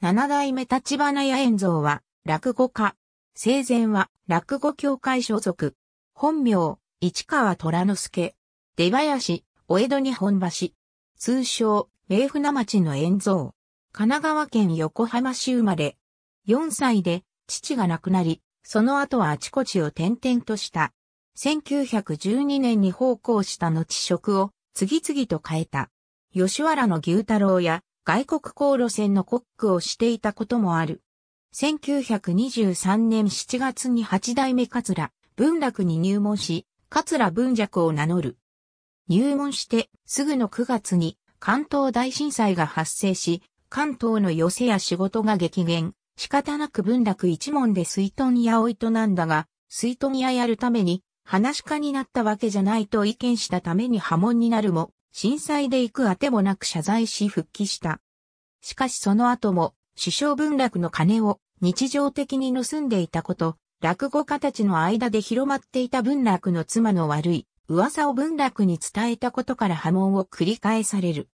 七代目立花屋炎蔵は、落語家。生前は、落語協会所属。本名、市川虎之助。出林、お江戸日本橋。通称、名船町の炎蔵。神奈川県横浜市生まれ。4歳で、父が亡くなり、その後はあちこちを転々とした。1912年に奉公した後職を、次々と変えた。吉原の牛太郎や、外国航路線のコックをしていたこともある。1923年7月に八代目桂文楽に入門し、桂文尺を名乗る。入門してすぐの9月に関東大震災が発生し、関東の寄せや仕事が激減、仕方なく文楽一門で水遁屋を営んだが、水遁屋やるために、話し家になったわけじゃないと意見したために波紋になるも、震災で行くあてもなく謝罪し復帰した。しかしその後も、首相文楽の金を日常的に盗んでいたこと、落語家たちの間で広まっていた文楽の妻の悪い噂を文楽に伝えたことから波紋を繰り返される。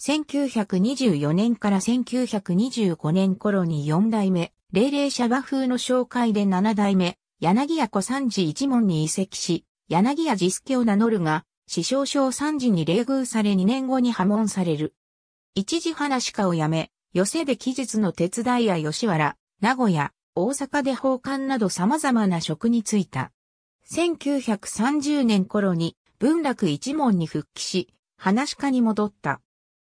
1924年から1925年頃に4代目、霊霊社和風の紹介で7代目、柳家小三治一門に移籍し、柳家実家を名乗るが、死傷症三時に冷遇され2年後に破門される。一時話家を辞め、寄せで記述の手伝いや吉原、名古屋、大阪で奉還など様々な職に就いた。1930年頃に文楽一門に復帰し、話家に戻った。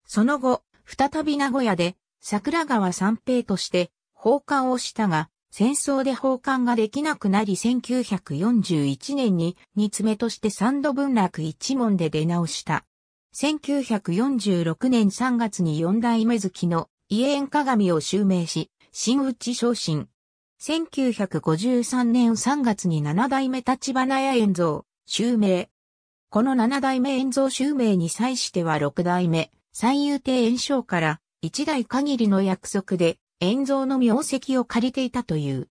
その後、再び名古屋で桜川三平として奉還をしたが、戦争で奉還ができなくなり1941年に2つ目として三度文楽一門で出直した。1946年3月に四代目月の家縁鏡を襲名し、新内昇進。1953年3月に七代目立花屋縁蔵、襲名。この七代目縁蔵襲名に際しては六代目、三遊亭縁章から一代限りの約束で円蔵の名跡を借りていたという。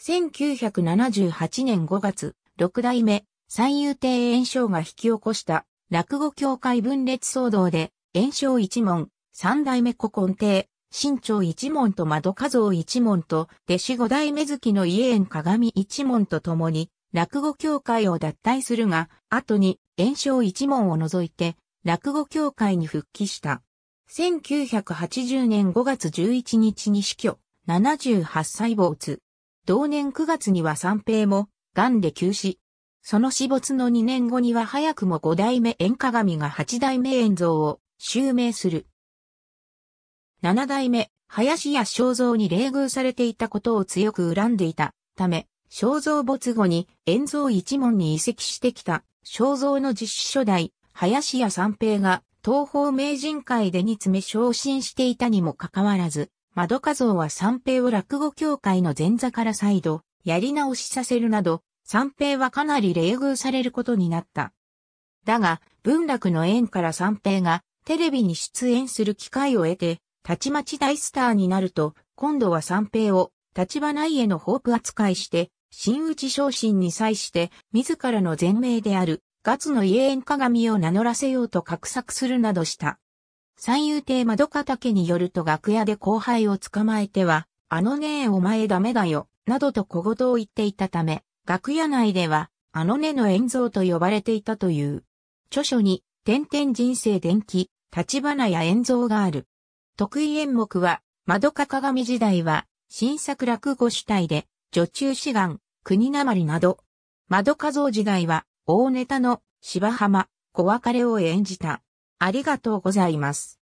1978年5月、六代目、三遊亭円章が引き起こした落語協会分裂騒動で、円章一門、三代目古今亭、新潮一門と窓家夫一門と、弟子五代目月の家園鏡一門と共に、落語協会を脱退するが、後に、炎章一門を除いて、落語協会に復帰した。1980年5月11日に死去、78歳没。同年9月には三平も、癌で急死。その死没の2年後には早くも五代目縁鏡が八代目円蔵を襲名する。七代目、林家正蔵に冷遇されていたことを強く恨んでいたため、正蔵没後に円蔵一門に移籍してきた正蔵の実施初代、林家三平が東方名人会で2つ目昇進していたにもかかわらず、窓画像は三平を落語協会の前座から再度、やり直しさせるなど、三平はかなり冷遇されることになった。だが、文楽の縁から三平がテレビに出演する機会を得て、たちまち大スターになると、今度は三平を立花家のホープ扱いして、真打ち昇進に際して、自らの前名であるガツの家縁鏡を名乗らせようと画策するなどした。三遊亭窓家によると楽屋で後輩を捕まえては、あのねえお前ダメだよ、などと小言を言っていたため、楽屋内では、あのねの炎像と呼ばれていたという。著書に、点々人生伝記、立花や炎像がある。得意演目は、窓か鏡時代は、新作落語主体で、女中志願、国なまりなど。窓か像時代は、大ネタの芝浜、小別れを演じた。ありがとうございます。